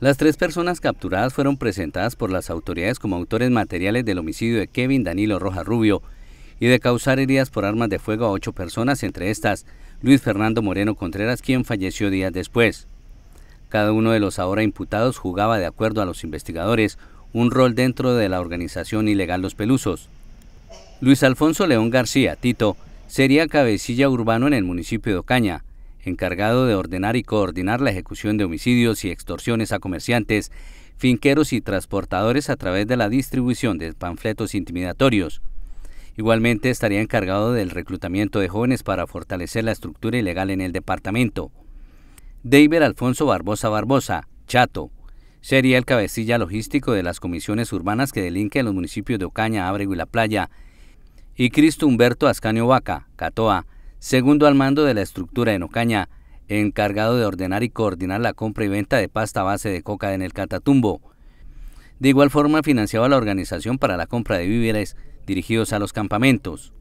Las tres personas capturadas fueron presentadas por las autoridades como autores materiales del homicidio de Kevin Danilo Rojas Rubio y de causar heridas por armas de fuego a ocho personas, entre estas Luis Fernando Moreno Contreras, quien falleció días después. Cada uno de los ahora imputados jugaba, de acuerdo a los investigadores, un rol dentro de la organización ilegal Los Pelusos. Luis Alfonso León García, Tito, sería cabecilla urbano en el municipio de Ocaña, encargado de ordenar y coordinar la ejecución de homicidios y extorsiones a comerciantes, finqueros y transportadores a través de la distribución de panfletos intimidatorios. Igualmente estaría encargado del reclutamiento de jóvenes para fortalecer la estructura ilegal en el departamento. David Alfonso Barbosa Barbosa, Chato, sería el cabecilla logístico de las comisiones urbanas que delinquen los municipios de Ocaña, Ábrego y La Playa, y Cristo Humberto Ascanio Vaca, Catoa, segundo al mando de la estructura en Ocaña, encargado de ordenar y coordinar la compra y venta de pasta base de coca en el Catatumbo. De igual forma financiaba la organización para la compra de víveres dirigidos a los campamentos.